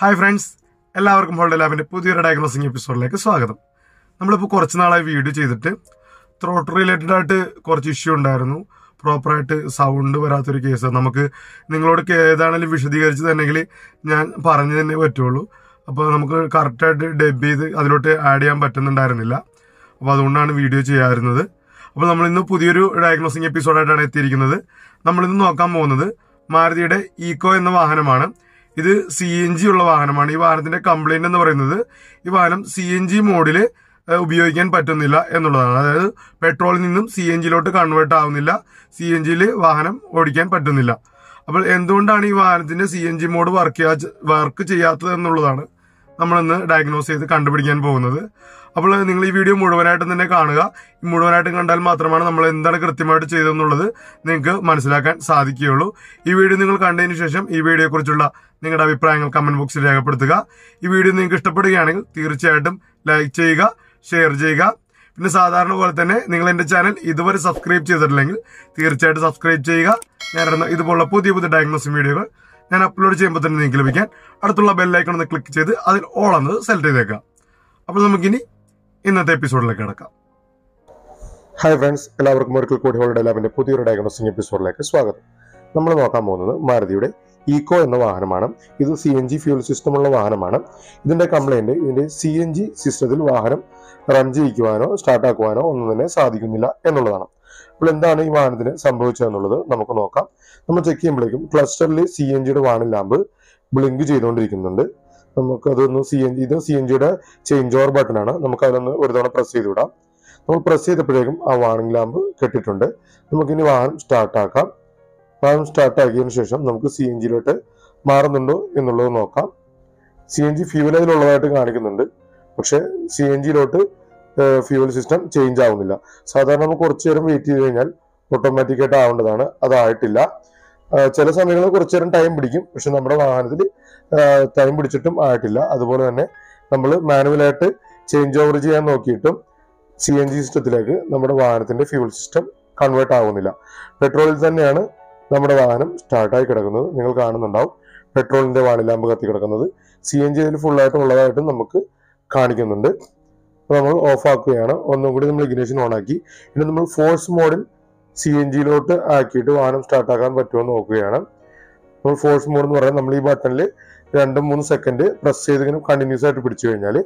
hi friends എല്ലാവർക്കും hold ലാബിന്റെ പുതിയൊരു ഡയഗ്നോസിങ് എപ്പിസോഡിലേക്ക് സ്വാഗതം നമ്മളിപ്പോൾ കുറച്ച് നാളായി വീഡിയോ ചെയ്തിട്ട് ത്രോട്ട് റിലേറ്റഡ് ആയിട്ട് കുറച്ച് ഇഷ്യൂ ഉണ്ടായിരുന്നു പ്രോപ്പറായിട്ട് സൗണ്ട് വരാത്തൊരു കേസ് നമുക്ക് നിങ്ങളോട് ഏതാണെങ്കിലും വിശദീകരിച്ച് തന്നെങ്കിൽ ഞാൻ പറഞ്ഞു തന്നെ പറ്റുള്ളൂ അപ്പോൾ നമുക്ക് കറക്റ്റായിട്ട് ഡബ് ചെയ്ത് അതിലോട്ട് ആഡ് ചെയ്യാൻ പറ്റുന്നുണ്ടായിരുന്നില്ല അപ്പോൾ അതുകൊണ്ടാണ് വീഡിയോ ചെയ്യാറുന്നത് അപ്പോൾ നമ്മൾ ഇന്ന് പുതിയൊരു ഡയഗ്നോസിങ് എപ്പിസോഡായിട്ടാണ് എത്തിയിരിക്കുന്നത് നമ്മളിന്ന് നോക്കാൻ പോകുന്നത് മാരുതിയുടെ ഈക്കോ എന്ന വാഹനമാണ് ഇത് സി എൻ ജി ഉള്ള വാഹനമാണ് ഈ വാഹനത്തിന്റെ കംപ്ലൈന്റ് എന്ന് പറയുന്നത് ഈ വാഹനം സി എൻ ജി മോഡില് ഉപയോഗിക്കാൻ പറ്റുന്നില്ല എന്നുള്ളതാണ് അതായത് പെട്രോളിൽ നിന്നും സി എൻ ജിയിലോട്ട് കൺവേർട്ട് ആവുന്നില്ല സി എൻ ജിയിൽ വാഹനം ഓടിക്കാൻ പറ്റുന്നില്ല അപ്പോൾ എന്തുകൊണ്ടാണ് ഈ വാഹനത്തിന്റെ C N G mode work ചെയ്യാ വർക്ക് ചെയ്യാത്തത് എന്നുള്ളതാണ് നമ്മളിന്ന് ഡയഗ്നോസ് ചെയ്ത് കണ്ടുപിടിക്കാൻ പോകുന്നത് അപ്പോൾ നിങ്ങൾ ഈ വീഡിയോ മുഴുവനായിട്ടും തന്നെ കാണുക മുഴുവനായിട്ടും കണ്ടാൽ മാത്രമാണ് നമ്മൾ എന്താണ് കൃത്യമായിട്ട് ചെയ്തതെന്നുള്ളത് നിങ്ങൾക്ക് മനസ്സിലാക്കാൻ സാധിക്കുകയുള്ളൂ ഈ വീഡിയോ നിങ്ങൾ കണ്ടതിന് ശേഷം ഈ വീഡിയോയെക്കുറിച്ചുള്ള നിങ്ങളുടെ അഭിപ്രായങ്ങൾ കമന്റ് ബോക്സിൽ രേഖപ്പെടുത്തുക ഈ വീഡിയോ നിങ്ങൾക്ക് ഇഷ്ടപ്പെടുകയാണെങ്കിൽ തീർച്ചയായിട്ടും ലൈക്ക് ചെയ്യുക ഷെയർ ചെയ്യുക പിന്നെ സാധാരണ പോലെ തന്നെ നിങ്ങൾ എൻ്റെ ചാനൽ ഇതുവരെ സബ്സ്ക്രൈബ് ചെയ്തിട്ടില്ലെങ്കിൽ തീർച്ചയായിട്ടും സബ്സ്ക്രൈബ് ചെയ്യുക ഞാനിടുന്ന ഇതുപോലുള്ള പുതിയ പുതിയ ഡയഗ്നോസിസ് വീഡിയോകൾ ഞാൻ അപ്ലോഡ് ചെയ്യുമ്പോൾ തന്നെ നിങ്ങൾക്ക് ലഭിക്കാൻ അടുത്തുള്ള ബെല്ലൈക്കൺ ഒന്ന് ക്ലിക്ക് ചെയ്ത് അതിൽ ഓൾ എന്നത് സെലക്ട് ചെയ്തേക്കാം അപ്പോൾ നമുക്കിനി ഇന്നത്തെ എപ്പിസോഡിലേക്ക് കിടക്കാം ഹായ് ഫ്രണ്ട്സ് എല്ലാവർക്കും ഒരിക്കൽ കൂടി ഹോളിഡേ ലാബിന്റെ പുതിയൊരു ഡയഗ്നോസിംഗ് എപ്പിസോഡിലേക്ക് സ്വാഗതം നമ്മൾ നോക്കാൻ പോകുന്നത് മാരുതിയുടെ ഈക്കോ എന്ന വാഹനമാണ് ഇത് സി എൻ ജി ഫ്യൂൽ സിസ്റ്റമുള്ള വാഹനമാണ് ഇതിന്റെ കംപ്ലൈന്റ് ഇതിന്റെ സി എൻ ജി സിസ്റ്റത്തിൽ വാഹനം റൺ ചെയ്യിക്കുവാനോ സ്റ്റാർട്ടാക്കുവാനോ ഒന്നും തന്നെ സാധിക്കുന്നില്ല എന്നുള്ളതാണ് അപ്പോൾ എന്താണ് ഈ വാഹനത്തിന് സംഭവിച്ചതെന്നുള്ളത് നമുക്ക് നോക്കാം നമ്മൾ ചെക്ക് ചെയ്യുമ്പോഴേക്കും ക്ലസ്റ്ററിൽ സി എൻ ജിയുടെ വാഹന ലാമ്പ് ബ്ലിങ്ക് ചെയ്തുകൊണ്ടിരിക്കുന്നുണ്ട് നമുക്കതൊന്ന് സി എൻ ഇത് സി എൻ ജിയുടെ ചേഞ്ച് ഓവർ ബട്ടൺ ആണ് നമുക്ക് അതിലൊന്ന് ഒരു തവണ പ്രസ് ചെയ്ത് വിടാം നമ്മൾ പ്രസ് ചെയ്തപ്പോഴേക്കും ആ വാണിംഗ് ലാമ്പ് കെട്ടിട്ടുണ്ട് നമുക്കിനി വാഹനം സ്റ്റാർട്ടാക്കാം വാഹനം സ്റ്റാർട്ടാക്കിയതിന് ശേഷം നമുക്ക് സി എൻ ജിയിലോട്ട് മാറുന്നുണ്ടോ എന്നുള്ളത് നോക്കാം സി എൻ ജി ഫ്യൂവൽ അതിലുള്ളതായിട്ട് കാണിക്കുന്നുണ്ട് പക്ഷെ സി എൻ ജിയിലോട്ട് ഫ്യൂവൽ സിസ്റ്റം ചേഞ്ച് ആവുന്നില്ല സാധാരണ നമ്മൾ കുറച്ചു നേരം വെയിറ്റ് ചെയ്ത് കഴിഞ്ഞാൽ ഓട്ടോമാറ്റിക്കായിട്ട് ആവേണ്ടതാണ് അതായിട്ടില്ല ചില സമയങ്ങളിൽ കുറച്ചു നേരം ടൈം പിടിക്കും പക്ഷെ നമ്മുടെ വാഹനത്തിൽ ടൈം പിടിച്ചിട്ടും ആയിട്ടില്ല അതുപോലെ തന്നെ നമ്മൾ മാനുവലായിട്ട് ചേഞ്ച് ഓവർ ചെയ്യാൻ നോക്കിയിട്ടും സി എൻ ജി സിസ്റ്റത്തിലേക്ക് നമ്മുടെ വാഹനത്തിന്റെ ഫ്യൂൾ സിസ്റ്റം കൺവേർട്ട് ആവുന്നില്ല പെട്രോളിൽ തന്നെയാണ് നമ്മുടെ വാഹനം സ്റ്റാർട്ടായി കിടക്കുന്നത് നിങ്ങൾ കാണുന്നുണ്ടാവും പെട്രോളിന്റെ വാണിലാമ്പ് കത്തി കിടക്കുന്നത് സി എൻ ജി ഫുൾ ആയിട്ട് ഉള്ളതായിട്ടും നമുക്ക് കാണിക്കുന്നുണ്ട് നമ്മൾ ഓഫ് ആക്കുകയാണ് ഒന്നും കൂടി നമ്മൾ ഇഗ്നേഷൻ ഓൺ ആക്കി ഇനി നമ്മൾ ഫോഴ്സ് മോഡിൽ സി എൻ ജിയിലോട്ട് ആക്കിയിട്ട് വാഹനം സ്റ്റാർട്ടാക്കാൻ പറ്റുമോ നോക്കുകയാണ് നമ്മൾ ഫോഴ്സ് മോഡ് എന്ന് പറഞ്ഞാൽ നമ്മൾ ഈ ബട്ടണിൽ രണ്ടും മൂന്ന് സെക്കൻഡ് പ്രസ് ചെയ്ത് ഇങ്ങനെ കണ്ടിന്യൂസ് ആയിട്ട് പിടിച്ചു കഴിഞ്ഞാൽ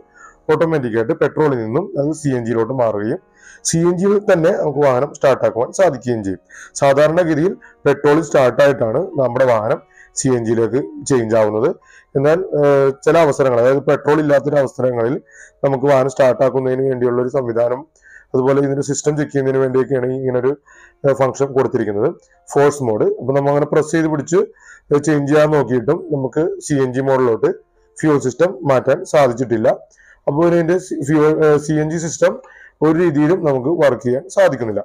ഓട്ടോമാറ്റിക്കായിട്ട് പെട്രോളിൽ നിന്നും അത് സി എൻ ജിയിലോട്ട് മാറുകയും സി എൻ ജിയിൽ തന്നെ നമുക്ക് വാഹനം സ്റ്റാർട്ടാക്കുവാൻ സാധിക്കുകയും ചെയ്യും സാധാരണഗതിയിൽ പെട്രോളിൽ സ്റ്റാർട്ടായിട്ടാണ് നമ്മുടെ വാഹനം സി എൻ ജിയിലേക്ക് ചേഞ്ച് ആവുന്നത് എന്നാൽ ചില അവസരങ്ങൾ അതായത് പെട്രോൾ ഇല്ലാത്തൊരു അവസരങ്ങളിൽ നമുക്ക് വാഹനം സ്റ്റാർട്ടാക്കുന്നതിന് വേണ്ടിയുള്ള ഒരു സംവിധാനം അതുപോലെ ഇതിന്റെ സിസ്റ്റം ചെക്ക് ചെയ്യുന്നതിന് വേണ്ടിയൊക്കെയാണ് ഇങ്ങനെ ഒരു ഫംഗ്ഷൻ കൊടുത്തിരിക്കുന്നത് ഫോഴ്സ് മോഡ് അപ്പോൾ നമ്മൾ അങ്ങനെ പ്രസ് ചെയ്ത് പിടിച്ച് ചേഞ്ച് ചെയ്യാൻ നോക്കിയിട്ടും നമുക്ക് സി എൻ ജി മോഡിലോട്ട് ഫ്യൂൽ സിസ്റ്റം മാറ്റാൻ സാധിച്ചിട്ടില്ല അപ്പോൾ ഇതിന്റെ ഫ്യൂ സി എൻ ജി സിസ്റ്റം ഒരു രീതിയിലും നമുക്ക് വർക്ക് ചെയ്യാൻ സാധിക്കുന്നില്ല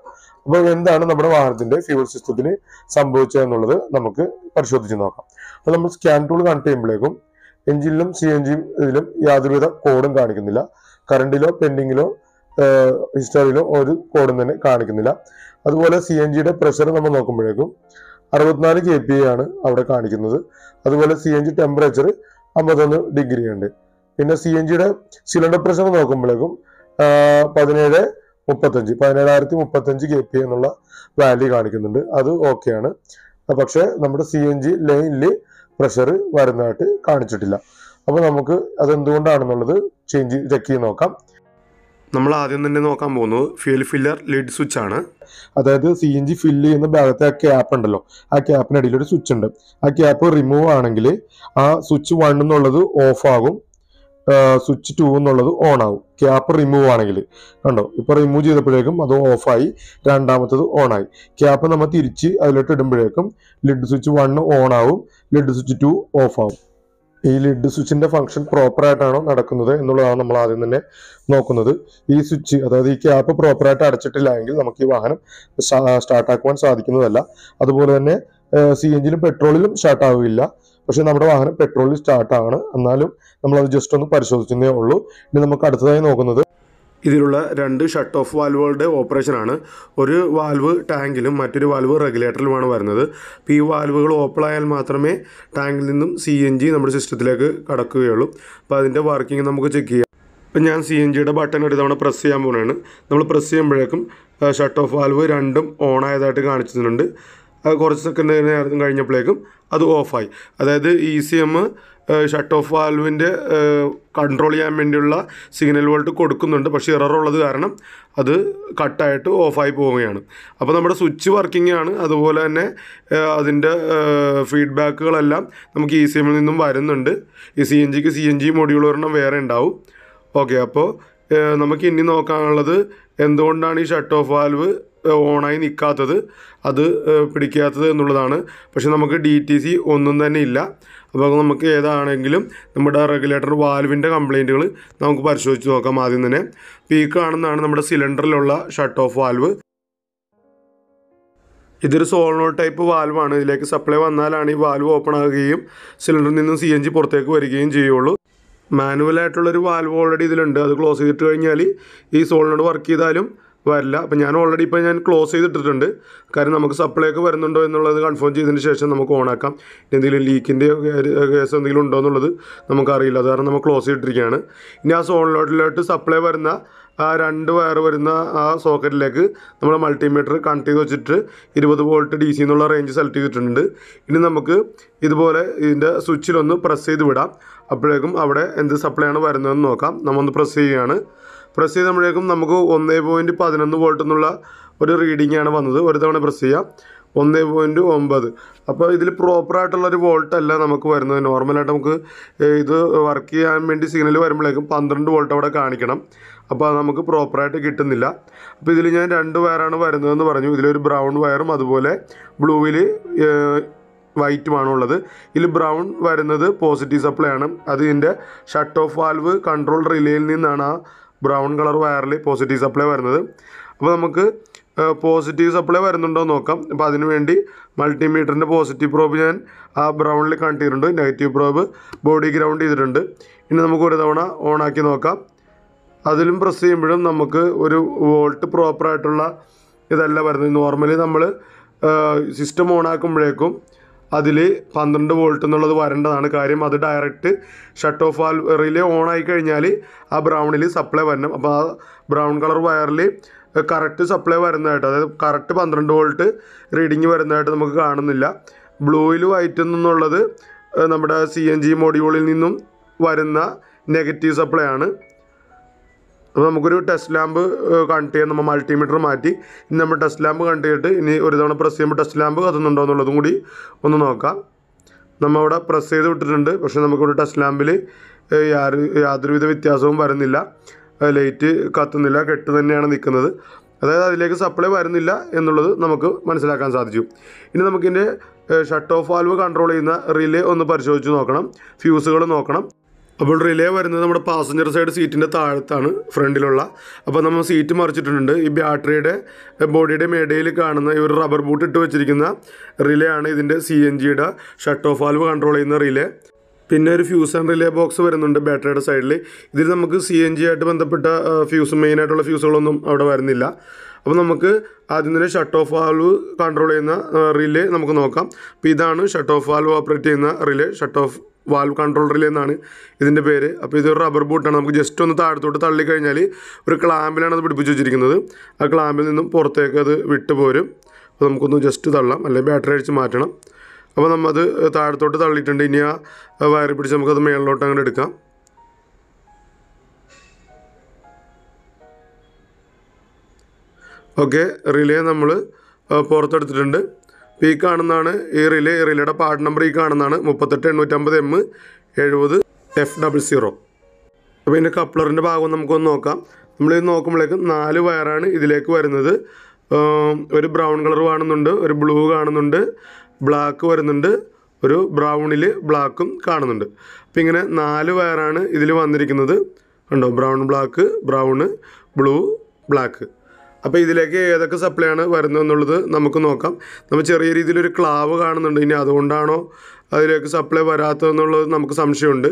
അപ്പോൾ എന്താണ് നമ്മുടെ വാഹനത്തിന്റെ ഫ്യൂൽ സിസ്റ്റത്തിന് സംഭവിച്ചതെന്നുള്ളത് നമുക്ക് പരിശോധിച്ച് നോക്കാം അപ്പോൾ നമ്മൾ സ്കാൻ ടൂൾ കണക്ട് ചെയ്യുമ്പോഴേക്കും എഞ്ചിനിലും സി എൻ ജിയും ഇതിലും യാതൊരുവിധ കോഡും കാണിക്കുന്നില്ല കറണ്ടിലോ പെൻഡിങ്ങിലോ ഹിസ്റ്ററിയിലും ഒരു കോഡും തന്നെ കാണിക്കുന്നില്ല അതുപോലെ സി എൻ ജിയുടെ പ്രഷർ നമ്മൾ നോക്കുമ്പോഴേക്കും അറുപത്തിനാല് കെ പി ആണ് അവിടെ കാണിക്കുന്നത് അതുപോലെ സി എൻ ജി ടെമ്പറേച്ചർ അമ്പത്തൊന്ന് ഡിഗ്രി ഉണ്ട് പിന്നെ സി എൻ ജിയുടെ സിലിണ്ടർ പ്രഷർ നോക്കുമ്പോഴേക്കും പതിനേഴ് മുപ്പത്തഞ്ച് പതിനേഴായിരത്തി മുപ്പത്തഞ്ച് കെ പി എന്നുള്ള വാല്യൂ കാണിക്കുന്നുണ്ട് അത് ഓക്കെയാണ് പക്ഷേ നമ്മുടെ സി എൻ ജി ലൈനിൽ പ്രഷർ വരുന്നതായിട്ട് കാണിച്ചിട്ടില്ല അപ്പോൾ നമുക്ക് അതെന്തുകൊണ്ടാണെന്നുള്ളത് ചേഞ്ച് ചെക്ക് ചെയ്ത് നോക്കാം നമ്മൾ ആദ്യം തന്നെ നോക്കാൻ പോകുന്നത് ഫ്യൂൽ ഫില്ലർ ലിഡ് സ്വിച്ച് ആണ് അതായത് സി എൻ ജി ഫില്ല് ചെയ്യുന്ന ഭാഗത്തെ ആ ക്യാപ്പ് ഉണ്ടല്ലോ ആ ക്യാപ്പിനടിയിൽ ഒരു സ്വിച്ച് ഉണ്ട് ആ ക്യാപ്പ് റിമൂവ് ആണെങ്കിൽ ആ സ്വിച്ച് വൺ എന്നുള്ളത് ഓഫ് ആകും സ്വിച്ച് ടു എന്നുള്ളത് ഓൺ ആകും ക്യാപ്പ് റിമൂവ് ആണെങ്കിൽ കണ്ടോ ഇപ്പൊ റിമൂവ് ചെയ്തപ്പോഴേക്കും അത് ഓഫായി രണ്ടാമത്തത് ഓൺ ആയി ക്യാപ്പ് നമ്മൾ തിരിച്ച് അതിലോട്ട് ഇടുമ്പോഴേക്കും ലിഡ് സ്വിച്ച് വൺ ഓൺ ആവും ലിഡ് സ്വിച്ച് ടു ഓഫ് ആവും ഈ ലിഡ് സ്വിച്ചിന്റെ ഫംഗ്ഷൻ പ്രോപ്പർ ആയിട്ടാണോ നടക്കുന്നത് എന്നുള്ളതാണ് നമ്മൾ ആദ്യം തന്നെ നോക്കുന്നത് ഈ സ്വിച്ച് അതായത് ഈ ക്യാപ്പ് ആയിട്ട് അടച്ചിട്ടില്ല എങ്കിൽ നമുക്ക് ഈ വാഹനം സ്റ്റാർട്ട് ആക്കുവാൻ സാധിക്കുന്നതല്ല അതുപോലെ തന്നെ സി എഞ്ചിലും പെട്രോളിലും സ്റ്റാർട്ട് ആവുകയില്ല പക്ഷെ നമ്മുടെ വാഹനം പെട്രോളിൽ സ്റ്റാർട്ടാണ് എന്നാലും അത് ജസ്റ്റ് ഒന്ന് പരിശോധിച്ചതേ ഉള്ളൂ ഇനി നമുക്ക് അടുത്തതായി നോക്കുന്നത് ഇതിലുള്ള രണ്ട് ഷട്ട് ഓഫ് വാൽവുകളുടെ ഓപ്പറേഷനാണ് ഒരു വാൽവ് ടാങ്കിലും മറ്റൊരു വാൽവ് റെഗുലേറ്ററിലുമാണ് വരുന്നത് അപ്പോൾ ഈ വാൽവുകൾ ഓപ്പൺ ആയാൽ മാത്രമേ ടാങ്കിൽ നിന്നും സി എൻ ജി നമ്മുടെ സിസ്റ്റത്തിലേക്ക് കടക്കുകയുള്ളൂ അപ്പോൾ അതിൻ്റെ വർക്കിംഗ് നമുക്ക് ചെക്ക് ചെയ്യാം ഇപ്പം ഞാൻ സി എൻ ജിയുടെ ബട്ടൺ ഒരു തവണ പ്രസ് ചെയ്യാൻ പോകണതാണ് നമ്മൾ പ്രസ് ചെയ്യുമ്പോഴേക്കും ഷട്ട് ഓഫ് വാൽവ് രണ്ടും ഓൺ ആയതായിട്ട് കാണിച്ചിട്ടുണ്ട് കുറച്ച് സെക്കൻഡ് നേരം കഴിഞ്ഞപ്പോഴേക്കും അത് ഓഫായി അതായത് E C M shut off വാൽവിൻ്റെ കൺട്രോൾ ചെയ്യാൻ വേണ്ടിയുള്ള സിഗ്നൽ വോൾട്ട് കൊടുക്കുന്നുണ്ട് പക്ഷേ ഇററുള്ളത് കാരണം അത് കട്ടായിട്ട് ഓഫായി പോവുകയാണ് അപ്പോൾ നമ്മുടെ സ്വിച്ച് വർക്കിംഗ് ആണ് അതുപോലെ തന്നെ അതിൻ്റെ ഫീഡ്ബാക്കുകളെല്ലാം നമുക്ക് ഇ സി എമ്മിൽ നിന്നും വരുന്നുണ്ട് ഈ സി എൻ ജിക്ക് സി എൻ ജി മൊഡ്യൂൾ ഒരെണ്ണം വേറെ ഉണ്ടാവും ഓക്കെ അപ്പോൾ നമുക്ക് ഇനി നോക്കാനുള്ളത് എന്തുകൊണ്ടാണ് ഈ ഷട്ട് ഓഫ് വാൽവ് ഓണായി നിൽക്കാത്തത് അത് പിടിക്കാത്തത് എന്നുള്ളതാണ് പക്ഷെ നമുക്ക് ഡി ടി സി ഒന്നും തന്നെ ഇല്ല അപ്പോൾ നമുക്ക് ഏതാണെങ്കിലും നമ്മുടെ റെഗുലേറ്റർ വാൽവിൻ്റെ കംപ്ലയിൻറ്റുകൾ നമുക്ക് പരിശോധിച്ച് നോക്കാം ആദ്യം തന്നെ പീക്ക് ആണെന്നാണ് നമ്മുടെ സിലിണ്ടറിലുള്ള ഷട്ട് ഓഫ് വാൽവ് ഇതൊരു സോൾനോ ടൈപ്പ് വാൽവാണ് ഇതിലേക്ക് സപ്ലൈ വന്നാലാണ് ഈ വാൽവ് ഓപ്പൺ ആകുകയും സിലിണ്ടറിൽ നിന്നും സി എൻ ജി പുറത്തേക്ക് വരികയും ചെയ്യുള്ളൂ മാനുവലായിട്ടുള്ളൊരു വാൽവ് ഓൾറെഡി ഇതിലുണ്ട് അത് ക്ലോസ് ചെയ്തിട്ട് കഴിഞ്ഞാൽ ഈ സോളിനോട് വർക്ക് ചെയ്താലും വരില്ല അപ്പോൾ ഞാൻ ഓൾറെഡി ഇപ്പോൾ ഞാൻ ക്ലോസ് ചെയ്തിട്ടിട്ടുണ്ട് കാര്യം നമുക്ക് സപ്ലൈ ഒക്കെ വരുന്നുണ്ടോ എന്നുള്ളത് കൺഫേം ചെയ്തതിന് ശേഷം നമുക്ക് ഓണാക്കാം എന്തെങ്കിലും ലീക്കിൻ്റെ കേസ് എന്തെങ്കിലും ഉണ്ടോ എന്നുള്ളത് നമുക്കറിയില്ല അത് കാരണം നമ്മൾ ക്ലോസ് ചെയ്തിട്ടിരിക്കുകയാണ് ഇനി ആ സോണിലോട്ടിലോട്ട് സപ്ലൈ വരുന്ന ആ രണ്ട് വയർ വരുന്ന ആ സോക്കറ്റിലേക്ക് നമ്മൾ മൾട്ടിമീറ്റർ കണക്ട് ചെയ്ത് വെച്ചിട്ട് ഇരുപത് വോൾട്ട് ഡി സി എന്നുള്ള റേഞ്ച് സെലക്ട് ചെയ്തിട്ടുണ്ട് ഇനി നമുക്ക് ഇതുപോലെ ഇതിൻ്റെ സ്വിച്ചിലൊന്ന് പ്രസ് ചെയ്ത് വിടാം അപ്പോഴേക്കും അവിടെ എന്ത് സപ്ലൈ ആണ് വരുന്നതെന്ന് നോക്കാം നമ്മൊന്ന് പ്രസ് ചെയ്യുകയാണ് പ്രസ് ചെയ്തപ്പോഴേക്കും നമുക്ക് ഒന്നേ പോയിൻറ്റ് പതിനൊന്ന് വോൾട്ട് എന്നുള്ള ഒരു റീഡിംഗ് ആണ് വന്നത് ഒരു തവണ പ്രസ് ചെയ്യാം ഒന്നേ പോയിൻറ്റ് ഒമ്പത് അപ്പോൾ ഇതിൽ പ്രോപ്പറായിട്ടുള്ളൊരു വോൾട്ട് അല്ല നമുക്ക് വരുന്നത് നോർമലായിട്ട് നമുക്ക് ഇത് വർക്ക് ചെയ്യാൻ വേണ്ടി സിഗ്നൽ വരുമ്പോഴേക്കും പന്ത്രണ്ട് വോൾട്ട് അവിടെ കാണിക്കണം അപ്പോൾ അത് നമുക്ക് പ്രോപ്പറായിട്ട് കിട്ടുന്നില്ല അപ്പോൾ ഇതിൽ ഞാൻ രണ്ട് വയറാണ് വരുന്നതെന്ന് പറഞ്ഞു ഇതിലൊരു ബ്രൗൺ വയറും അതുപോലെ ബ്ലൂവിൽ വൈറ്റുമാണ് ഉള്ളത് ഇതിൽ ബ്രൗൺ വരുന്നത് പോസിറ്റീവ് സപ്ലൈ ആണ് അത് ഇതിൻ്റെ ഷട്ട് ഓഫ് വാൽവ് കൺട്രോൾ റിലേയിൽ നിന്നാണ് ആ ബ്രൗൺ കളർ വയറിൽ പോസിറ്റീവ് സപ്ലൈ വരുന്നത് അപ്പോൾ നമുക്ക് പോസിറ്റീവ് സപ്ലൈ വരുന്നുണ്ടോ എന്ന് നോക്കാം അപ്പോൾ അതിനുവേണ്ടി മൾട്ടിമീറ്ററിൻ്റെ പോസിറ്റീവ് പ്രോബ് ഞാൻ ആ ബ്രൗണിൽ കണക്ട് ചെയ്തിട്ടുണ്ട് നെഗറ്റീവ് പ്രോബ് ബോഡി ഗ്രൗണ്ട് ചെയ്തിട്ടുണ്ട് ഇനി നമുക്ക് ഒരു തവണ ഓണാക്കി നോക്കാം അതിലും പ്രസ് ചെയ്യുമ്പോഴും നമുക്ക് ഒരു വോൾട്ട് പ്രോപ്പറായിട്ടുള്ള ഇതല്ല വരുന്നത് നോർമലി നമ്മൾ സിസ്റ്റം ഓണാക്കുമ്പോഴേക്കും അതിൽ പന്ത്രണ്ട് വോൾട്ട് എന്നുള്ളത് വരേണ്ടതാണ് കാര്യം അത് direct shut off valve relay on ആയി കഴിഞ്ഞാൽ ആ ബ്രൗണിൽ സപ്ലൈ വരണം അപ്പോൾ ആ ബ്രൗൺ കളർ വയറിൽ കറക്റ്റ് സപ്ലൈ വരുന്നതായിട്ട് അതായത് കറക്റ്റ് പന്ത്രണ്ട് വോൾട്ട് റീഡിങ് വരുന്നതായിട്ട് നമുക്ക് കാണുന്നില്ല ബ്ലൂയിൽ വൈറ്റിൽ നിന്നുള്ളത് നമ്മുടെ സി എൻ ജി മോഡ്യൂളിൽ നിന്നും വരുന്ന നെഗറ്റീവ് സപ്ലൈ ആണ് അപ്പോൾ നമുക്കൊരു ടെസ്റ്റ് ലാമ്പ് കണക്ട് ചെയ്യാൻ നമ്മൾ മൾട്ടിമീറ്റർ മാറ്റി ഇനി നമ്മൾ ടെസ്റ്റ് ലാമ്പ് കണക്ട് ചെയ്തിട്ട് ഇനി ഒരു തവണ പ്രസ് ചെയ്യുമ്പോൾ ടെസ്റ്റ് ലാമ്പ് കത്തുന്നുണ്ടോ എന്നുള്ളതും കൂടി ഒന്ന് നോക്കാം നമ്മൾ അവിടെ പ്രസ് ചെയ്ത് വിട്ടിട്ടുണ്ട് പക്ഷേ നമുക്കിവിടെ ടെസ്റ്റ് ലാമ്പിൽ യാതൊരുവിധ വ്യത്യാസവും വരുന്നില്ല ലൈറ്റ് കത്തുന്നില്ല കെട്ട് തന്നെയാണ് നിൽക്കുന്നത് അതായത് അതിലേക്ക് സപ്ലൈ വരുന്നില്ല എന്നുള്ളത് നമുക്ക് മനസ്സിലാക്കാൻ സാധിച്ചു ഇനി നമുക്കിൻ്റെ ഷട്ട് ഓഫ് വാൽവ് കൺട്രോൾ ചെയ്യുന്ന റിലേ ഒന്ന് പരിശോധിച്ച് നോക്കണം ഫ്യൂസുകൾ നോക്കണം അപ്പോൾ റിലേ വരുന്നത് നമ്മുടെ പാസഞ്ചർ സൈഡ് സീറ്റിൻ്റെ താഴത്താണ് ഫ്രണ്ടിലുള്ള അപ്പോൾ നമ്മൾ സീറ്റ് മറിച്ചിട്ടുണ്ട് ഈ ബാറ്ററിയുടെ ബോഡിയുടെ മേടയിൽ കാണുന്ന ഈ ഒരു റബ്ബർ ബൂട്ട് ഇട്ട് വെച്ചിരിക്കുന്ന റിലേ ആണ് ഇതിൻ്റെ സി എൻ ജിയുടെ ഷട്ട് ഓഫ് വാൽവ് കൺട്രോൾ ചെയ്യുന്ന റിലേ പിന്നെ ഒരു ഫ്യൂസ് ആൻഡ് റിലേ ബോക്സ് വരുന്നുണ്ട് ബാറ്ററിയുടെ സൈഡിൽ ഇതിൽ നമുക്ക് സി എൻ ജി ആയിട്ട് ബന്ധപ്പെട്ട ഫ്യൂസ് മെയിനായിട്ടുള്ള ഫ്യൂസുകളൊന്നും അവിടെ വരുന്നില്ല അപ്പോൾ നമുക്ക് ആദ്യം തന്നെ ഷട്ട് ഓഫ് വാൽവ് കൺട്രോൾ ചെയ്യുന്ന റിലേ നമുക്ക് നോക്കാം അപ്പോൾ ഇതാണ് ഷട്ട് ഓഫ് വാൽവ് ഓപ്പറേറ്റ് ചെയ്യുന്ന relay shut off valve control relay എന്നാണ് ഇതിൻ്റെ പേര് അപ്പോൾ ഇതൊരു റബ്ബർ ബൂട്ടാണ് നമുക്ക് ജസ്റ്റ് ഒന്ന് താഴത്തോട്ട് തള്ളിക്കഴിഞ്ഞാൽ ഒരു ക്ലാമ്പിലാണ് അത് പിടിപ്പിച്ച് വെച്ചിരിക്കുന്നത് ആ ക്ലാമ്പിൽ നിന്നും പുറത്തേക്ക് അത് വിട്ടു പോരും അപ്പോൾ നമുക്കൊന്ന് ജസ്റ്റ് തള്ളാം അല്ലെങ്കിൽ ബാറ്ററി അടിച്ച് മാറ്റണം അപ്പോൾ നമ്മൾ അത് താഴത്തോട്ട് തള്ളിയിട്ടുണ്ട് ഇനി ആ വയറി പിടിച്ച് നമുക്കത് മേളിലോട്ട് അങ്ങോട്ട് എടുക്കാം ഓക്കെ റിലേ നമ്മൾ പുറത്തെടുത്തിട്ടുണ്ട് ഈ കാണുന്നതാണ് ഈ റിലേ റിലേയുടെ പാർട്ട് നമ്പർ ഈ കാണുന്നതാണ് മുപ്പത്തെട്ട് എണ്ണൂറ്റമ്പത് എം എഴുപത് എഫ് ഡബിൾ സീറോ അപ്പോൾ ഇതിൻ്റെ കപ്ലറിൻ്റെ ഭാഗം നമുക്കൊന്ന് നോക്കാം നമ്മൾ ഇത് നോക്കുമ്പോഴേക്കും നാല് വയറാണ് ഇതിലേക്ക് വരുന്നത് ഒരു ബ്രൗൺ കളർ കാണുന്നുണ്ട് ഒരു ബ്ലൂ കാണുന്നുണ്ട് ബ്ലാക്ക് വരുന്നുണ്ട് ഒരു ബ്രൗണിൽ ബ്ലാക്കും കാണുന്നുണ്ട് അപ്പോൾ ഇങ്ങനെ നാല് വയറാണ് ഇതിൽ വന്നിരിക്കുന്നത് ഉണ്ടോ brown black brown blue black അപ്പോൾ ഇതിലേക്ക് ഏതൊക്കെ സപ്ലൈയാണ് വരുന്നതെന്നുള്ളത് നമുക്ക് നോക്കാം നമ്മൾ ചെറിയ രീതിയിലൊരു ക്ലാവ് കാണുന്നുണ്ട് ഇനി അതുകൊണ്ടാണോ അതിലേക്ക് സപ്ലൈ വരാത്തതെന്നുള്ളത് നമുക്ക് സംശയമുണ്ട്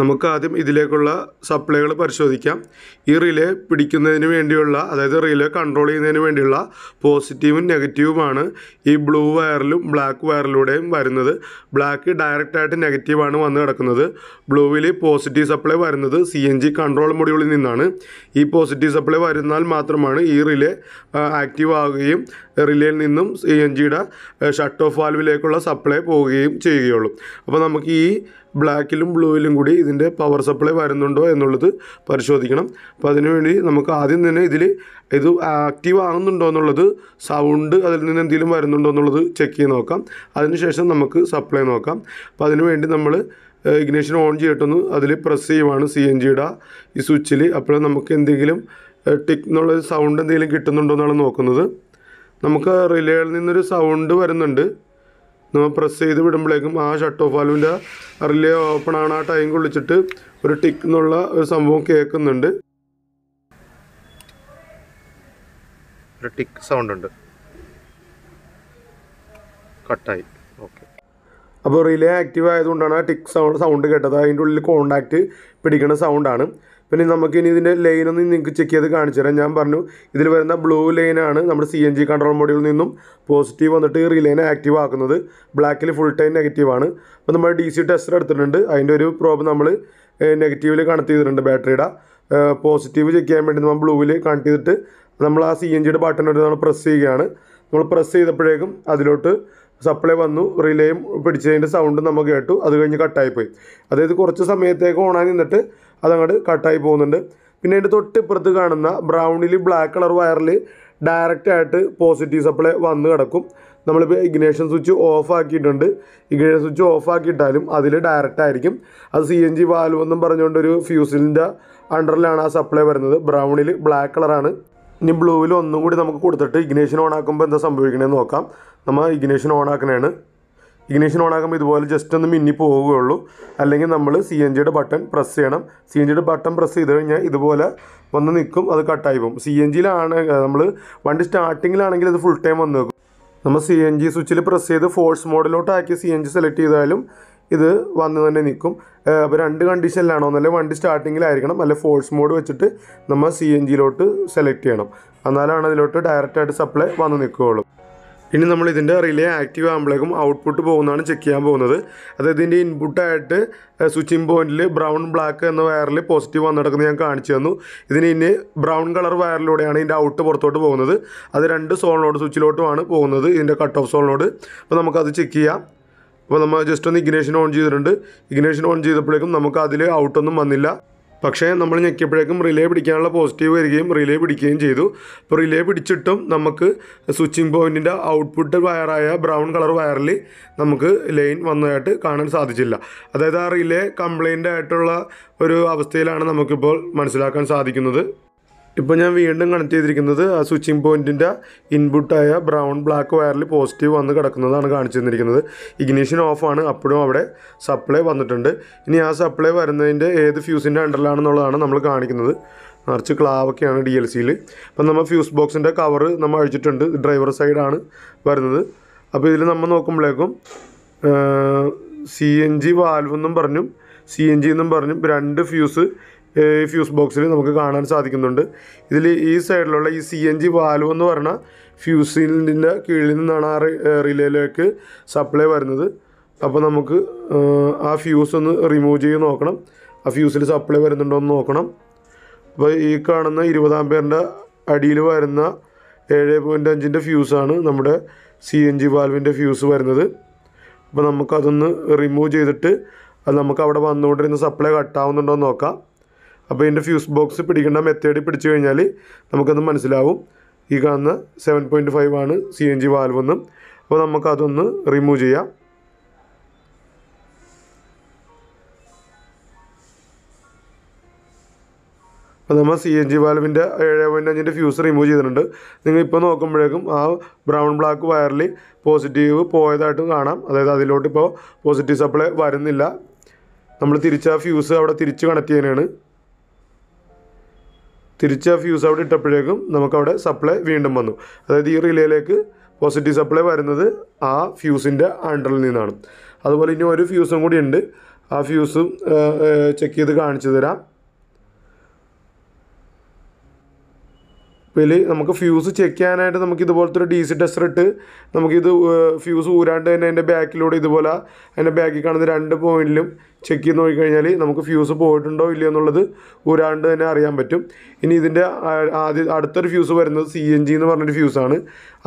നമുക്ക് ആദ്യം ഇതിലേക്കുള്ള സപ്ലൈകൾ പരിശോധിക്കാം ഈ റിലേ പിടിക്കുന്നതിന് വേണ്ടിയുള്ള അതായത് റിലേ കൺട്രോൾ ചെയ്യുന്നതിന് വേണ്ടിയുള്ള പോസിറ്റീവും നെഗറ്റീവുമാണ് ഈ ബ്ലൂ വയറിലും ബ്ലാക്ക് വയറിലൂടെയും വരുന്നത് ബ്ലാക്ക് ഡയറക്റ്റായിട്ട് നെഗറ്റീവാണ് വന്ന് കിടക്കുന്നത് ബ്ലൂവിൽ പോസിറ്റീവ് സപ്ലൈ വരുന്നത് സി എൻ ജി കൺട്രോൾ മൊഡ്യൂളിൽ നിന്നാണ് ഈ പോസിറ്റീവ് സപ്ലൈ വരുന്നാൽ മാത്രമാണ് ഈ റിലേ ആക്റ്റീവ് ആവുകയും റിലേയിൽ നിന്നും സി എൻ ജിയുടെ ഷട്ട് ഓഫ് വാൽവിലേക്കുള്ള സപ്ലൈ പോവുകയും ചെയ്യുകയുള്ളൂ അപ്പോൾ നമുക്ക് ഈ ബ്ലാക്കിലും ബ്ലൂവിലും കൂടി ഇതിൻ്റെ പവർ സപ്ലൈ വരുന്നുണ്ടോ എന്നുള്ളത് പരിശോധിക്കണം അപ്പോൾ അതിനുവേണ്ടി നമുക്ക് ആദ്യം തന്നെ ഇതിൽ ഇത് ആക്റ്റീവ് ആകുന്നുണ്ടോ എന്നുള്ളത് സൗണ്ട് അതിൽ നിന്ന് എന്തെങ്കിലും വരുന്നുണ്ടോ എന്നുള്ളത് ചെക്ക് ചെയ്ത് നോക്കാം അതിനുശേഷം നമുക്ക് സപ്ലൈ നോക്കാം അപ്പോൾ അതിനുവേണ്ടി നമ്മൾ ഇഗ്നേഷൻ ഓൺ ചെയ്തിട്ടൊന്ന് അതിൽ പ്രസ് ചെയ്യുവാണ് സി എൻ ജിയുടെ ഈ സ്വിച്ചിൽ അപ്പോൾ നമുക്ക് എന്തെങ്കിലും ടിക് എന്നുള്ള സൗണ്ട് എന്തെങ്കിലും കിട്ടുന്നുണ്ടോ എന്നാണ് നോക്കുന്നത് നമുക്ക് റിലേയിൽ നിന്നൊരു സൗണ്ട് വരുന്നുണ്ട് നമ്മൾ പ്രസ് ചെയ്ത് വിടുമ്പോഴേക്കും ആ ഷട്ട് ഓഫ് വാൽവിൻ്റെ റിലേ ഓപ്പൺ ആണ് ആ ടൈം കൊള്ളിച്ചിട്ട് ഒരു ടിക്ക് എന്നുള്ള ഒരു സംഭവം കേൾക്കുന്നുണ്ട് ഒരു ടിക്ക് സൗണ്ട് ഉണ്ട് കട്ടായി ഓക്കെ അപ്പോൾ റിലേ ആക്റ്റീവ് ആയതുകൊണ്ടാണ് ആ ടിക്ക് സൗണ്ട് സൗണ്ട് കേട്ടത് അതിൻ്റെ ഉള്ളിൽ കോണ്ടാക്റ്റ് പിടിക്കുന്ന സൗണ്ടാണ് പിന്നെ നമുക്ക് ഇനി ഇതിൻ്റെ ഒന്ന് നിങ്ങൾക്ക് ചെക്ക് ചെയ്ത് കാണിച്ചു തരാം ഞാൻ പറഞ്ഞു ഇതിൽ വരുന്ന ബ്ലൂ ലൈനാണ് നമ്മുടെ സി എൻ ജി കൺട്രോൾ മോഡിൽ നിന്നും പോസിറ്റീവ് വന്നിട്ട് ഈ റിലേനെ ആക്റ്റീവ് ആക്കുന്നത് ബ്ലാക്കിൽ ഫുൾ ടൈം നെഗറ്റീവാണ് അപ്പോൾ നമ്മൾ ഡി സി ടെസ്റ്റർ എടുത്തിട്ടുണ്ട് അതിൻ്റെ ഒരു പ്രോബ് നമ്മൾ നെഗറ്റീവിൽ കണക്ട് ചെയ്തിട്ടുണ്ട് ബാറ്ററിയുടെ പോസിറ്റീവ് ചെക്ക് ചെയ്യാൻ വേണ്ടി നമ്മൾ ബ്ലൂവിൽ കണക്ട് ചെയ്തിട്ട് നമ്മൾ ആ സി എൻ ജിയുടെ ബട്ടൺ നമ്മൾ പ്രസ് ചെയ്യുകയാണ് നമ്മൾ പ്രസ് ചെയ്തപ്പോഴേക്കും അതിലോട്ട് സപ്ലൈ വന്നു റിലേയും പിടിച്ചതിൻ്റെ സൗണ്ട് നമുക്ക് കേട്ടു അത് കഴിഞ്ഞ് കട്ടായിപ്പോയി അതായത് കുറച്ച് സമയത്തേക്ക് ഓണായി നിന്നിട്ട് അതങ്ങോട്ട് കട്ടായി പോകുന്നുണ്ട് പിന്നെ അതിൻ്റെ തൊട്ടിപ്പുറത്ത് കാണുന്ന ബ്രൗണിൽ ബ്ലാക്ക് കളർ വയറിൽ ഡയറക്റ്റ് ആയിട്ട് പോസിറ്റീവ് സപ്ലൈ വന്ന് കിടക്കും നമ്മളിപ്പോൾ ഇഗ്നേഷൻ സ്വിച്ച് ഓഫ് ആക്കിയിട്ടുണ്ട് ഇഗ്നേഷൻ സ്വിച്ച് ഓഫ് ആക്കിയിട്ടാലും അതിൽ ഡയറക്റ്റ് ആയിരിക്കും അത് സി എൻ ജി വാൽവ് എന്നും പറഞ്ഞുകൊണ്ട് ഒരു ഫ്യൂസിലിൻ്റെ അണ്ടറിലാണ് ആ സപ്ലൈ വരുന്നത് ബ്രൗണിൽ ബ്ലാക്ക് കളറാണ് ഇനി ബ്ലൂവിൽ ഒന്നും കൂടി നമുക്ക് കൊടുത്തിട്ട് ഇഗ്നേഷൻ ഓൺ ആക്കുമ്പോൾ എന്താ സംഭവിക്കണമെന്ന് നോക്കാം നമ്മൾ ഇഗ്നേഷൻ ഓൺ ആക്കണേണ് ഇഗ്നേഷൻ ഓൺ ആകുമ്പോൾ ഇതുപോലെ ജസ്റ്റ് ഒന്ന് മിന്നി പോവുകയുള്ളൂ അല്ലെങ്കിൽ നമ്മൾ സി എൻ ജിയുടെ ബട്ടൺ പ്രസ് ചെയ്യണം സി എൻ ജിയുടെ ബട്ടൺ പ്രസ് ചെയ്ത് കഴിഞ്ഞാൽ ഇതുപോലെ വന്ന് നിൽക്കും അത് കട്ടായി പോകും സി എൻ ജിയിലാണ് നമ്മൾ വണ്ടി സ്റ്റാർട്ടിങ്ങിലാണെങ്കിൽ അത് ഫുൾ ടൈം വന്ന് നിൽക്കും നമ്മൾ സി എൻ ജി സ്വിച്ചിൽ പ്രസ് ചെയ്ത് ഫോഴ്സ് മോഡിലോട്ടാക്കി സി എൻ ജി സെലക്ട് ചെയ്താലും ഇത് വന്ന് തന്നെ നിൽക്കും അപ്പോൾ രണ്ട് കണ്ടീഷനിലാണോ നല്ല വണ്ടി സ്റ്റാർട്ടിങ്ങിലായിരിക്കണം അല്ലെങ്കിൽ ഫോഴ്സ് മോഡ് വെച്ചിട്ട് നമ്മൾ സി എൻ ജിയിലോട്ട് സെലക്ട് ചെയ്യണം എന്നാലാണ് അതിലോട്ട് ഡയറക്റ്റായിട്ട് സപ്ലൈ വന്ന് നിൽക്കുകയുള്ളൂ ഇനി നമ്മൾ ഇതിൻ്റെ റിലേ ആക്റ്റീവ് ആകുമ്പോഴേക്കും ഔട്ട്പുട്ട് പോകുന്നതാണ് ചെക്ക് ചെയ്യാൻ പോകുന്നത് അതായത് ഇതിൻ്റെ ഇൻപുട്ടായിട്ട് സ്വിച്ചിങ് പോയിന്റിൽ ബ്രൗൺ ബ്ലാക്ക് എന്ന വയറിൽ പോസിറ്റീവ് നടക്കുന്നത് ഞാൻ കാണിച്ചു തന്നു ഇതിന് ഇനി ബ്രൗൺ കളർ വയറിലൂടെയാണ് ഇതിൻ്റെ ഔട്ട് പുറത്തോട്ട് പോകുന്നത് അത് രണ്ട് സോളിനോട് സ്വിച്ചിലോട്ടുമാണ് പോകുന്നത് ഇതിൻ്റെ കട്ട് ഓഫ് സോണിലോട്ട് അപ്പോൾ നമുക്കത് ചെക്ക് ചെയ്യാം അപ്പോൾ നമ്മൾ ജസ്റ്റ് ഒന്ന് ഇഗ്നേഷൻ ഓൺ ചെയ്തിട്ടുണ്ട് ഇഗ്നേഷൻ ഓൺ ചെയ്തപ്പോഴേക്കും നമുക്ക് അതിൽ ഔട്ടൊന്നും വന്നില്ല പക്ഷേ നമ്മൾ ഞെക്കിയപ്പോഴേക്കും റിലേ പിടിക്കാനുള്ള പോസിറ്റീവ് വരികയും റിലേ പിടിക്കുകയും ചെയ്തു അപ്പോൾ റിലേ പിടിച്ചിട്ടും നമുക്ക് സ്വിച്ചിങ് പോയിൻറ്റിൻ്റെ ഔട്ട്പുട്ട് വയറായ ബ്രൗൺ കളർ വയറിൽ നമുക്ക് ലൈൻ വന്നതായിട്ട് കാണാൻ സാധിച്ചില്ല അതായത് ആ റിലേ കംപ്ലൈൻ്റ് ആയിട്ടുള്ള ഒരു അവസ്ഥയിലാണ് നമുക്കിപ്പോൾ മനസ്സിലാക്കാൻ സാധിക്കുന്നത് ഇപ്പോൾ ഞാൻ വീണ്ടും കണക്ട് ചെയ്തിരിക്കുന്നത് ആ സ്വിച്ചിങ് പോയിൻറ്റിൻ്റെ ഇൻപുട്ടായ ബ്രൗൺ ബ്ലാക്ക് വയറിൽ പോസിറ്റീവ് വന്ന് കിടക്കുന്നതാണ് കാണിച്ചു തന്നിരിക്കുന്നത് ഇഗ്നീഷൻ ഓഫാണ് അപ്പോഴും അവിടെ സപ്ലൈ വന്നിട്ടുണ്ട് ഇനി ആ സപ്ലൈ വരുന്നതിൻ്റെ ഏത് ഫ്യൂസിൻ്റെ അണ്ടറിലാണെന്നുള്ളതാണ് നമ്മൾ കാണിക്കുന്നത് നിറച്ച് ക്ലാവൊക്കെയാണ് ഡി എൽ സിയിൽ അപ്പം നമ്മൾ ഫ്യൂസ് ബോക്സിൻ്റെ കവറ് നമ്മൾ അഴിച്ചിട്ടുണ്ട് ഡ്രൈവർ സൈഡാണ് വരുന്നത് അപ്പോൾ ഇതിൽ നമ്മൾ നോക്കുമ്പോഴേക്കും സി എൻ ജി വാൽവെന്നും പറഞ്ഞു സി എൻ ജി എന്നും പറഞ്ഞു രണ്ട് ഫ്യൂസ് ഫ്യൂസ് ബോക്സിൽ നമുക്ക് കാണാൻ സാധിക്കുന്നുണ്ട് ഇതിൽ ഈ സൈഡിലുള്ള ഈ സി എൻ ജി വാൽവ് എന്ന് പറഞ്ഞ ഫ്യൂസിലിൻ്റെ കീഴിൽ നിന്നാണ് ആ റിലേയിലേക്ക് സപ്ലൈ വരുന്നത് അപ്പോൾ നമുക്ക് ആ ഫ്യൂസ് ഒന്ന് റിമൂവ് ചെയ്ത് നോക്കണം ആ ഫ്യൂസിൽ സപ്ലൈ വരുന്നുണ്ടോ എന്ന് നോക്കണം അപ്പോൾ ഈ കാണുന്ന ഇരുപതാം പേരിൻ്റെ അടിയിൽ വരുന്ന ഏഴ് പോയിൻ്റ് അഞ്ചിൻ്റെ ഫ്യൂസാണ് നമ്മുടെ സി എൻ ജി വാൽവിൻ്റെ ഫ്യൂസ് വരുന്നത് അപ്പോൾ നമുക്കതൊന്ന് റിമൂവ് ചെയ്തിട്ട് അത് നമുക്ക് അവിടെ വന്നുകൊണ്ടിരുന്ന സപ്ലൈ കട്ടാവുന്നുണ്ടോ എന്ന് നോക്കാം അപ്പോൾ ഇതിൻ്റെ ഫ്യൂസ് ബോക്സ് പിടിക്കേണ്ട മെത്തേഡ് പിടിച്ചു കഴിഞ്ഞാൽ നമുക്കത് മനസ്സിലാവും ഈ കാണുന്ന സെവൻ പോയിൻറ്റ് ഫൈവ് ആണ് സി എൻ ജി വാൽവെന്നും അപ്പോൾ നമുക്കതൊന്ന് റിമൂവ് ചെയ്യാം അപ്പോൾ നമ്മൾ സി എൻ ജി വാൽവിൻ്റെ ഏഴ് പോയിൻ്റ് അഞ്ചിൻ്റെ ഫ്യൂസ് റിമൂവ് ചെയ്തിട്ടുണ്ട് നിങ്ങൾ ഇപ്പോൾ നോക്കുമ്പോഴേക്കും ആ ബ്രൗൺ ബ്ലാക്ക് വയറിൽ പോസിറ്റീവ് പോയതായിട്ടും കാണാം അതായത് അതിലോട്ട് ഇപ്പോൾ പോസിറ്റീവ് സപ്ലൈ വരുന്നില്ല നമ്മൾ തിരിച്ച് ആ ഫ്യൂസ് അവിടെ തിരിച്ച് കണക്ട് ചെയ്യാനാണ് തിരിച്ച് ആ ഫ്യൂസ് അവിടെ ഇട്ടപ്പോഴേക്കും നമുക്കവിടെ സപ്ലൈ വീണ്ടും വന്നു അതായത് ഈ റിലേയിലേക്ക് പോസിറ്റീവ് സപ്ലൈ വരുന്നത് ആ ഫ്യൂസിൻ്റെ അണ്ടറിൽ നിന്നാണ് അതുപോലെ ഇനി ഒരു ഫ്യൂസും കൂടി ഉണ്ട് ആ ഫ്യൂസും ചെക്ക് ചെയ്ത് കാണിച്ചു തരാം അപ്പോൾ ഇതിൽ നമുക്ക് ഫ്യൂസ് ചെക്ക് ചെയ്യാനായിട്ട് നമുക്ക് ഇതുപോലത്തെ ഒരു ഡി സി ടെസ്റ്റർ ഇട്ട് നമുക്കിത് ഫ്യൂസ് ഊരാണ്ട് തന്നെ അതിൻ്റെ ബാക്കിലൂടെ ഇതുപോലെ അതിൻ്റെ ബാക്കിൽ കാണുന്ന രണ്ട് പോയിന്റിലും ചെക്ക് ചെയ്ത് നോക്കിക്കഴിഞ്ഞാൽ നമുക്ക് ഫ്യൂസ് പോയിട്ടുണ്ടോ ഇല്ലയോ എന്നുള്ളത് ഊരാണ്ട് തന്നെ അറിയാൻ പറ്റും ഇനി ഇതിൻ്റെ ആദ്യ അടുത്തൊരു ഫ്യൂസ് വരുന്നത് സി എൻ ജി എന്ന് പറഞ്ഞൊരു ഫ്യൂസാണ്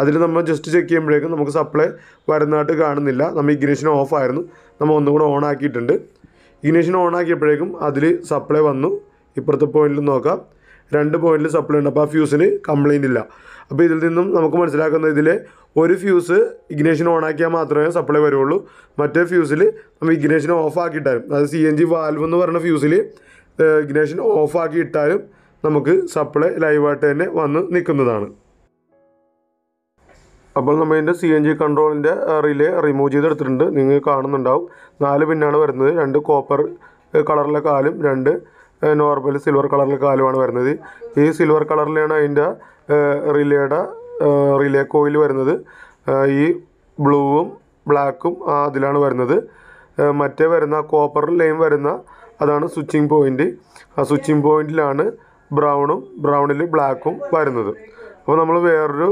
അതിൽ നമ്മൾ ജസ്റ്റ് ചെക്ക് ചെയ്യുമ്പോഴേക്കും നമുക്ക് സപ്ലൈ വരുന്നതായിട്ട് കാണുന്നില്ല നമ്മൾ ഇഗ്നേഷൻ ഓഫ് ആയിരുന്നു നമ്മൾ ഒന്നും കൂടെ ഓൺ ആക്കിയിട്ടുണ്ട് ഇഗ്നിഷൻ ഓൺ ആക്കിയപ്പോഴേക്കും അതിൽ സപ്ലൈ വന്നു ഇപ്പുറത്തെ പോയിന്റിൽ നോക്കാം രണ്ട് പോയിൻറ്റിൽ സപ്ലൈ ഉണ്ട് അപ്പോൾ ആ ഫ്യൂസിന് കംപ്ലയിൻ്റ് ഇല്ല അപ്പോൾ ഇതിൽ നിന്നും നമുക്ക് മനസ്സിലാക്കുന്നത് ഇതിലെ ഒരു ഫ്യൂസ് ഇഗ്നേഷൻ ഓണാക്കിയാൽ മാത്രമേ സപ്ലൈ വരുള്ളൂ മറ്റേ ഫ്യൂസിൽ നമ്മൾ ഇഗ്നേഷൻ ഓഫ് ആക്കി ഇട്ടാലും സി എൻ ജി വാൽവ് എന്ന് പറയുന്ന ഫ്യൂസിൽ ഇഗ്നേഷൻ ഓഫ് ആക്കി ഇട്ടാലും നമുക്ക് സപ്ലൈ ലൈവായിട്ട് തന്നെ വന്ന് നിൽക്കുന്നതാണ് അപ്പോൾ നമ്മൾ ഇതിൻ്റെ സി എൻ ജി കൺട്രോളിൻ്റെ റിലേ റിമൂവ് ചെയ്തെടുത്തിട്ടുണ്ട് നിങ്ങൾ കാണുന്നുണ്ടാവും നാല് പിന്നാണ് വരുന്നത് രണ്ട് കോപ്പർ കളറിലെ കാലും രണ്ട് നോർമൽ സിൽവർ കളറിൽ കാലുമാണ് വരുന്നത് ഈ സിൽവർ കളറിലാണ് അതിൻ്റെ റിലേയുടെ റിലേ കോയിൽ വരുന്നത് ഈ ബ്ലൂവും ബ്ലാക്കും അതിലാണ് വരുന്നത് മറ്റേ വരുന്ന കോപ്പർ ലൈൻ വരുന്ന അതാണ് സ്വിച്ചിങ് പോയിൻ്റ് ആ സ്വിച്ചിങ് പോയിൻറ്റിലാണ് ബ്രൗണും ബ്രൗണിൽ ബ്ലാക്കും വരുന്നത് അപ്പോൾ നമ്മൾ വേറൊരു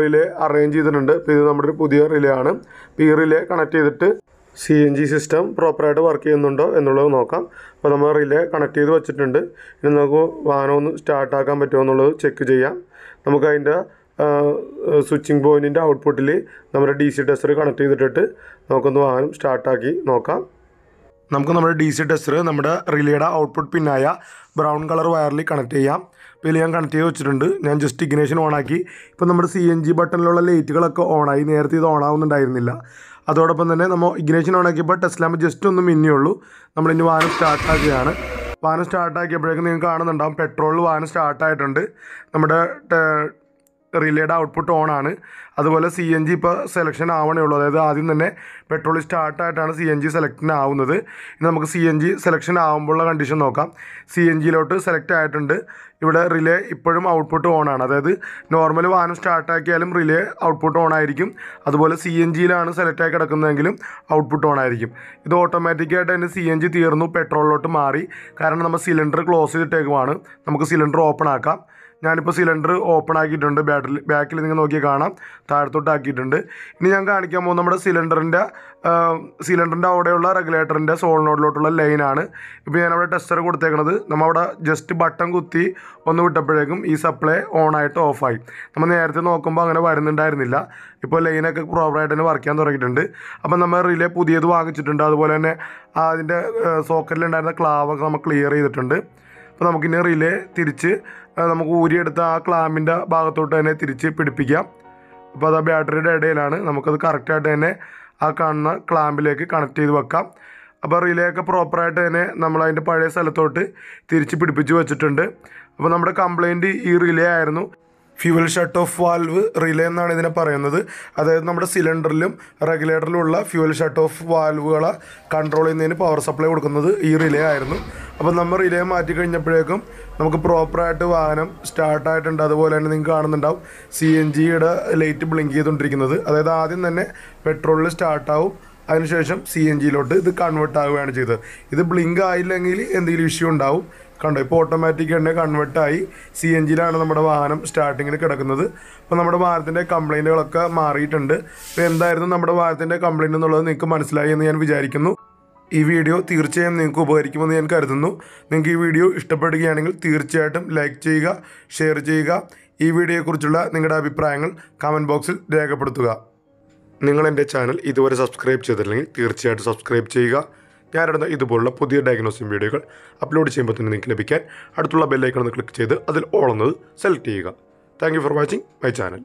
റിലേ അറേഞ്ച് ചെയ്തിട്ടുണ്ട് ഇപ്പോൾ ഇത് നമ്മുടെ ഒരു പുതിയ റിലേ ആണ് ഈ റിലേ കണക്ട് ചെയ്തിട്ട് സി എൻ ജി സിസ്റ്റം പ്രോപ്പറായിട്ട് വർക്ക് ചെയ്യുന്നുണ്ടോ എന്നുള്ളത് നോക്കാം അപ്പോൾ നമ്മൾ റിലേ കണക്ട് ചെയ്ത് വെച്ചിട്ടുണ്ട് ഇനി നമുക്ക് വാഹനം ഒന്ന് സ്റ്റാർട്ടാക്കാൻ പറ്റുമോ എന്നുള്ളത് ചെക്ക് ചെയ്യാം നമുക്ക് അതിൻ്റെ സ്വിച്ചിങ് പോയിൻറ്റിൻ്റെ ഔട്ട്പുട്ടിൽ നമ്മുടെ ഡി സി ടെസ്റ്റർ കണക്ട് ചെയ്തിട്ടിട്ട് നമുക്കൊന്ന് വാഹനം സ്റ്റാർട്ടാക്കി നോക്കാം നമുക്ക് നമ്മുടെ ഡി സി ടെസ്റ്റർ നമ്മുടെ റിലേയുടെ ഔട്ട്പുട്ട് പിന്നായ ബ്രൗൺ കളർ വയറിൽ കണക്ട് ചെയ്യാം അപ്പോൾ ഇതിൽ ഞാൻ കണക്ട് ചെയ്ത് വെച്ചിട്ടുണ്ട് ഞാൻ ജസ്റ്റ് ഇഗ്നേഷൻ ഓണാക്കി ഇപ്പോൾ നമ്മുടെ സി എൻ ജി ബട്ടണിലുള്ള ലൈറ്റുകളൊക്കെ ഓണായി നേരത്തെ ഇത് ഓണാവുന്നുണ്ടായിരുന്നില്ല അതോടൊപ്പം തന്നെ നമ്മൾ ഇഗ്നേഷൻ ഓൺ ആക്കിയപ്പോൾ ടെസ്റ്റ് ലാമ്പ് ജസ്റ്റ് ഒന്ന് മിന്നിയുള്ളൂ നമ്മളിനി വാഹനം സ്റ്റാർട്ടാക്കുകയാണ് വാഹനം സ്റ്റാർട്ടാക്കിയപ്പോഴേക്കും നിങ്ങൾക്ക് കാണുന്നുണ്ടാവും പെട്രോളിൽ വാഹനം സ്റ്റാർട്ടായിട്ടുണ്ട് നമ്മുടെ റിലേഡ് ഔട്ട്പുട്ട് ഓൺ ആണ് അതുപോലെ സി എൻ ജി ഇപ്പോൾ സെലക്ഷൻ ആവണേ ഉള്ളൂ അതായത് ആദ്യം തന്നെ പെട്രോൾ സ്റ്റാർട്ടായിട്ടാണ് സി എൻ ജി സെലക്ഷൻ ആവുന്നത് ഇനി നമുക്ക് സി എൻ ജി സെലക്ഷൻ ആകുമ്പോഴുള്ള കണ്ടീഷൻ നോക്കാം സി എൻ ജിയിലോട്ട് സെലക്ട് ആയിട്ടുണ്ട് ഇവിടെ റിലേ ഇപ്പോഴും ഔട്ട്പുട്ട് ഓൺ ആണ് അതായത് നോർമൽ വാഹനം സ്റ്റാർട്ടാക്കിയാലും റിലേ ഔട്ട്പുട്ട് ഓൺ ആയിരിക്കും അതുപോലെ സി എൻ ജിയിലാണ് സെലക്റ്റായി കിടക്കുന്നതെങ്കിലും ഔട്ട്പുട്ട് ഓൺ ആയിരിക്കും ഇത് ഓട്ടോമാറ്റിക്കായിട്ട് തന്നെ സി എൻ ജി തീർന്നു പെട്രോളിലോട്ട് മാറി കാരണം നമ്മൾ സിലിണ്ടർ ക്ലോസ് ചെയ്തിട്ടേക്കുമാണ് നമുക്ക് സിലിണ്ടർ ഓപ്പൺ ആക്കാം ഞാനിപ്പോൾ സിലിണ്ടർ ഓപ്പൺ ആക്കിയിട്ടുണ്ട് ബാറ്ററി ബാക്കിൽ നിങ്ങൾ നോക്കിയാൽ കാണാം താഴത്തോട്ട് ആക്കിയിട്ടുണ്ട് ഇനി ഞാൻ കാണിക്കാൻ പോകുന്ന നമ്മുടെ സിലിണ്ടറിൻ്റെ സിലിണ്ടറിൻ്റെ അവിടെയുള്ള റെഗുലേറ്ററിൻ്റെ സോളിനോഡിലോട്ടുള്ള ലൈനാണ് ഇപ്പോൾ ഞാനവിടെ ടെസ്റ്റർ കൊടുത്തേക്കണത് നമ്മളവിടെ ജസ്റ്റ് ബട്ടൺ കുത്തി ഒന്ന് വിട്ടപ്പോഴേക്കും ഈ സപ്ലൈ ഓണായിട്ട് ഓഫായി നമ്മൾ നേരത്തെ നോക്കുമ്പോൾ അങ്ങനെ വരുന്നുണ്ടായിരുന്നില്ല ഇപ്പോൾ ലൈനൊക്കെ പ്രോപ്പറായിട്ട് തന്നെ വർക്ക് ചെയ്യാൻ തുടങ്ങിയിട്ടുണ്ട് അപ്പോൾ നമ്മൾ റിലേ പുതിയത് വാങ്ങിച്ചിട്ടുണ്ട് അതുപോലെ തന്നെ അതിൻ്റെ സോക്കറ്റിലുണ്ടായിരുന്ന ക്ലാവൊക്കെ നമ്മൾ ക്ലിയർ ചെയ്തിട്ടുണ്ട് അപ്പോൾ നമുക്കിനി റിലേ തിരിച്ച് നമുക്ക് ഊരിയെടുത്ത ആ ക്ലാമ്പിൻ്റെ ഭാഗത്തോട്ട് തന്നെ തിരിച്ച് പിടിപ്പിക്കാം അപ്പോൾ അത് ആ ബാറ്ററിയുടെ ഇടയിലാണ് നമുക്കത് കറക്റ്റായിട്ട് തന്നെ ആ കാണുന്ന ക്ലാമ്പിലേക്ക് കണക്ട് ചെയ്ത് വെക്കാം അപ്പോൾ റിലേ ഒക്കെ പ്രോപ്പറായിട്ട് തന്നെ നമ്മൾ അതിൻ്റെ പഴയ സ്ഥലത്തോട്ട് തിരിച്ച് പിടിപ്പിച്ച് വെച്ചിട്ടുണ്ട് അപ്പോൾ നമ്മുടെ കംപ്ലയിൻറ്റ് ഈ റിലേ ആയിരുന്നു fuel shut off valve relay എന്നാണ് ഇതിനെ പറയുന്നത് അതായത് നമ്മുടെ സിലിണ്ടറിലും റെഗുലേറ്ററിലും ഉള്ള ഫ്യൂവൽ ഷട്ട് ഓഫ് വാൽവുകളെ കൺട്രോൾ ചെയ്യുന്നതിന് പവർ സപ്ലൈ കൊടുക്കുന്നത് ഈ റിലേ ആയിരുന്നു അപ്പോൾ നമ്മൾ റിലേ മാറ്റി കഴിഞ്ഞപ്പോഴേക്കും നമുക്ക് പ്രോപ്പറായിട്ട് വാഹനം സ്റ്റാർട്ടായിട്ടുണ്ട് അതുപോലെ തന്നെ നിങ്ങൾക്ക് കാണുന്നുണ്ടാവും സി എൻ ജിയുടെ ലൈറ്റ് ബ്ലിങ്ക് ചെയ്തുകൊണ്ടിരിക്കുന്നത് അതായത് ആദ്യം തന്നെ പെട്രോളിൽ സ്റ്റാർട്ടാവും അതിനുശേഷം സി എൻ ജിയിലോട്ട് ഇത് കൺവേർട്ട് ആവുകയാണ് ചെയ്തത് ഇത് ബ്ലിങ്ക് ആയില്ലെങ്കിൽ എന്തെങ്കിലും ഇഷ്യൂ ഉണ്ടാവും കണ്ടോ ഇപ്പോൾ ഓട്ടോമാറ്റിക് തന്നെ കൺവേർട്ടായി സി എൻ ജിയിലാണ് നമ്മുടെ വാഹനം സ്റ്റാർട്ടിങ്ങിൽ കിടക്കുന്നത് അപ്പോൾ നമ്മുടെ വാഹനത്തിൻ്റെ കംപ്ലൈൻറ്റുകളൊക്കെ മാറിയിട്ടുണ്ട് അപ്പോൾ എന്തായിരുന്നു നമ്മുടെ വാഹനത്തിൻ്റെ കംപ്ലൈൻറ്റ് എന്നുള്ളത് നിങ്ങൾക്ക് മനസ്സിലായി എന്ന് ഞാൻ വിചാരിക്കുന്നു ഈ വീഡിയോ തീർച്ചയായും നിങ്ങൾക്ക് ഉപകരിക്കുമെന്ന് ഞാൻ കരുതുന്നു നിങ്ങൾക്ക് ഈ വീഡിയോ ഇഷ്ടപ്പെടുകയാണെങ്കിൽ തീർച്ചയായിട്ടും ലൈക്ക് ചെയ്യുക ഷെയർ ചെയ്യുക ഈ വീഡിയോയെക്കുറിച്ചുള്ള നിങ്ങളുടെ അഭിപ്രായങ്ങൾ കമൻറ്റ് ബോക്സിൽ രേഖപ്പെടുത്തുക നിങ്ങൾ എൻ്റെ ചാനൽ ഇതുവരെ സബ്സ്ക്രൈബ് ചെയ്തിട്ടില്ലെങ്കിൽ തീർച്ചയായിട്ടും സബ്സ്ക്രൈബ് ചെയ്യുക ഞാനിടുന്ന ഇതുപോലുള്ള പുതിയ ഡയഗ്നോസിംഗ് വീഡിയോകൾ അപ്ലോഡ് ചെയ്യുമ്പോൾ തന്നെ നിങ്ങൾക്ക് ലഭിക്കാൻ അടുത്തുള്ള ബെല്ലൈക്കൺ ഒന്ന് ക്ലിക്ക് ചെയ്ത് അതിൽ ഓളുന്നത് സെലക്ട് ചെയ്യുക thank for watching my channel